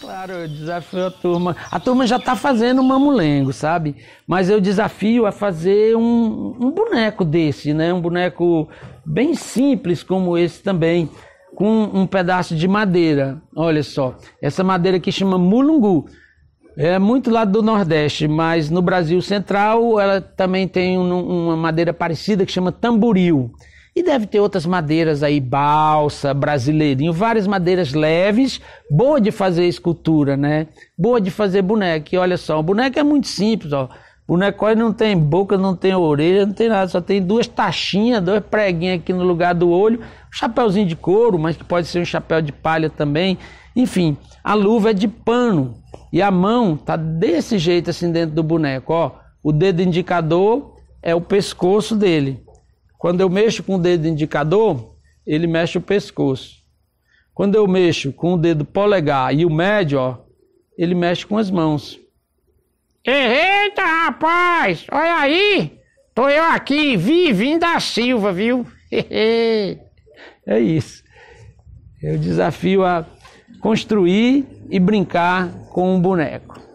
Claro, eu desafio a turma. A turma já está fazendo mamulengo, sabe? Mas eu desafio a fazer um, um boneco desse, né? Um boneco bem simples como esse também com um pedaço de madeira. Olha só, essa madeira que chama mulungu. É muito lá do Nordeste, mas no Brasil Central ela também tem um, uma madeira parecida que chama tamboril. E deve ter outras madeiras aí, balsa, brasileirinho, várias madeiras leves, boa de fazer escultura, né? Boa de fazer boneco. E olha só, o boneco é muito simples, ó. O necóide não tem boca, não tem orelha, não tem nada, só tem duas tachinhas, dois preguinhos aqui no lugar do olho, um chapéuzinho de couro, mas que pode ser um chapéu de palha também. Enfim, a luva é de pano e a mão tá desse jeito assim dentro do boneco, ó. O dedo indicador é o pescoço dele. Quando eu mexo com o dedo indicador, ele mexe o pescoço. Quando eu mexo com o dedo polegar e o médio, ó, ele mexe com as mãos. Eita, rapaz! Olha aí! Tô eu aqui, vivindo da Silva, viu? é isso. Eu desafio a construir e brincar com um boneco.